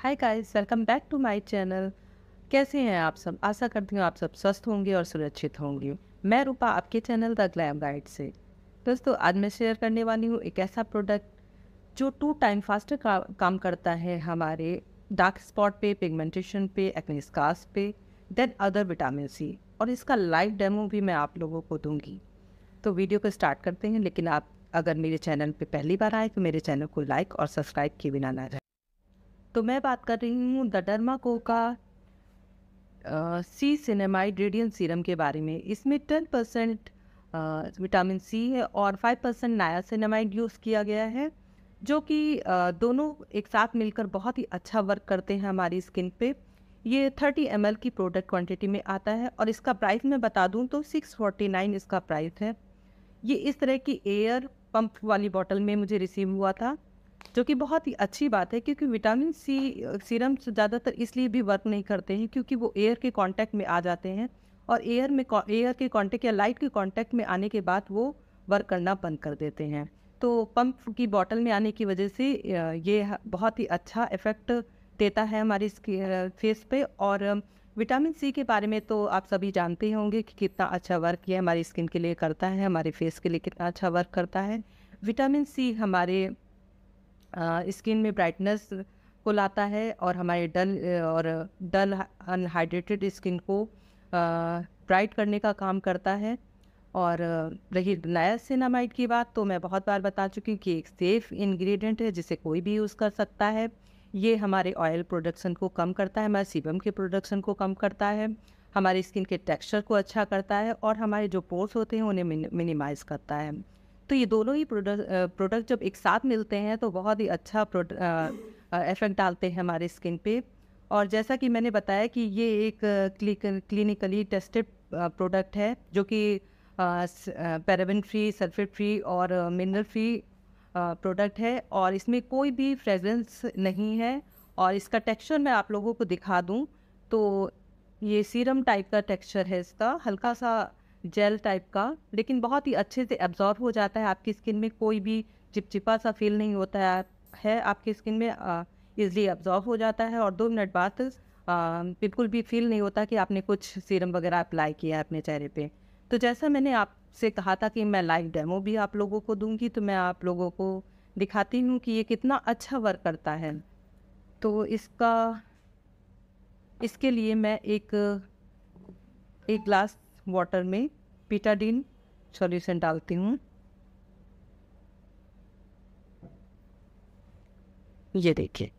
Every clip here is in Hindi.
hi guys welcome back to my channel कैसे हैं आप सब आशा करती हूँ आप सब स्वस्थ होंगे और सुरक्षित होंगे मैं रूपा आपके चैनल द ग्लैम गाइड से दोस्तों आज मैं शेयर करने वाली हूँ एक ऐसा प्रोडक्ट जो टू टाइम फास्टर का, काम करता है हमारे डार्क स्पॉट पे पिगमेंटेशन पे एक्ने पे देन अदर विटामिन सी और इसका लाइव डेमो भी मैं आप लोगों को दूंगी तो वीडियो को स्टार्ट करते हैं लेकिन आप अगर मेरे चैनल पे पहली बार आए तो मेरे चैनल को लाइक और सब्सक्राइब किए बिना ना जाए तो मैं बात कर रही हूँ द को का सी सिनेमाइड रेडियन सीरम के बारे में इसमें टेन परसेंट विटामिन सी है और फाइव परसेंट नाया सिनेमाइड यूज़ किया गया है जो कि uh, दोनों एक साथ मिलकर बहुत ही अच्छा वर्क करते हैं हमारी स्किन पे ये थर्टी एम की प्रोडक्ट क्वांटिटी में आता है और इसका प्राइस मैं बता दूँ तो नाइन इसका प्राइस है ये इस तरह की एयर पंप वाली बॉटल में मुझे रिसीव हुआ था जो कि बहुत ही अच्छी बात है क्योंकि विटामिन सी सीरम ज़्यादातर इसलिए भी वर्क नहीं करते हैं क्योंकि वो एयर के कांटेक्ट में आ जाते हैं और एयर में एयर के कांटेक्ट या लाइट के कांटेक्ट में आने के बाद वो वर्क करना बंद कर देते हैं तो पंप की बॉटल में आने की वजह से ये बहुत ही अच्छा इफ़ेक्ट देता है हमारी फेस पे और विटामिन सी के बारे में तो आप सभी जानते ही होंगे कि कितना अच्छा वर्क ये हमारी स्किन के लिए करता है हमारे फेस के लिए कितना अच्छा वर्क करता है विटामिन सी हमारे स्किन में ब्राइटनेस को लाता है और हमारे डल और डल अनहाइड्रेटेड स्किन को ब्राइट करने का काम करता है और रही नायासिनामाइड की बात तो मैं बहुत बार बता चुकी हूँ कि एक सेफ़ इंग्रेडिएंट है जिसे कोई भी यूज़ कर सकता है ये हमारे ऑयल प्रोडक्शन को कम करता है हमारे सीबम के प्रोडक्शन को कम करता है हमारी स्किन के टेक्सचर को अच्छा करता है और हमारे जो पोर्स होते हैं उन्हें मिनिमाइज़ करता है तो ये दोनों ही प्रोडक्ट प्रोडक्ट जब एक साथ मिलते हैं तो बहुत ही अच्छा इफेक्ट डालते हैं हमारे स्किन पे और जैसा कि मैंने बताया कि ये एक क्लिनिकली टेस्टेड प्रोडक्ट है जो कि पैराबिन फ्री सल्फेट फ्री और मिनरल फ्री प्रोडक्ट है और इसमें कोई भी फ्रेगरेंस नहीं है और इसका टेक्सचर मैं आप लोगों को दिखा दूँ तो ये सीरम टाइप का टेक्सचर है इसका हल्का सा जेल टाइप का लेकिन बहुत ही अच्छे से एब्जॉर्ब हो जाता है आपकी स्किन में कोई भी चिपचिपा सा फील नहीं होता है, है आपकी स्किन में ईजिली एब्जॉर्ब हो जाता है और दो मिनट बाद बिल्कुल भी फील नहीं होता कि आपने कुछ सीरम वगैरह अप्लाई किया है अपने चेहरे पे तो जैसा मैंने आपसे कहा था कि मैं लाइव डेमो भी आप लोगों को दूंगी तो मैं आप लोगों को दिखाती हूँ कि ये कितना अच्छा वर्क करता है तो इसका इसके लिए मैं एक एक ग्लास वाटर में पिटाडिन सॉल्यूशन डालती हूँ ये देखिए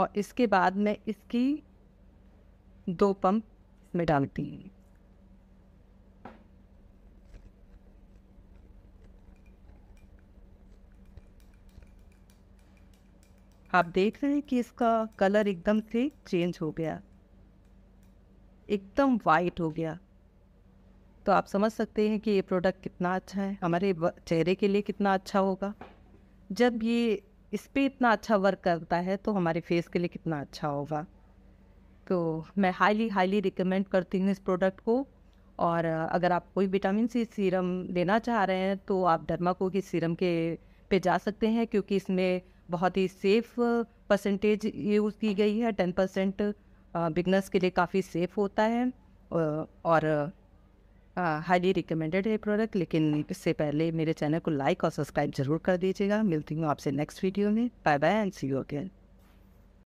और इसके बाद मैं इसकी दो पंप में डालती हूँ आप देख रहे हैं कि इसका कलर एकदम से चेंज हो गया एकदम वाइट हो गया तो आप समझ सकते हैं कि ये प्रोडक्ट कितना अच्छा है हमारे चेहरे के लिए कितना अच्छा होगा जब ये इस पर इतना अच्छा वर्क करता है तो हमारे फेस के लिए कितना अच्छा होगा तो मैं हाईली हाईली रिकमेंड करती हूँ इस प्रोडक्ट को और अगर आप कोई विटामिन सी सीरम लेना चाह रहे हैं तो आप डर्माको की सीरम के पे जा सकते हैं क्योंकि इसमें बहुत ही सेफ़ परसेंटेज यूज़ की गई है टेन परसेंट बिगनर्स के लिए काफ़ी सेफ़ होता है और हाईली रिकमेंडेड है प्रोडक्ट लेकिन इससे पहले मेरे चैनल को लाइक और सब्सक्राइब जरूर कर दीजिएगा मिलती हूँ आपसे नेक्स्ट वीडियो में bye bye and see you again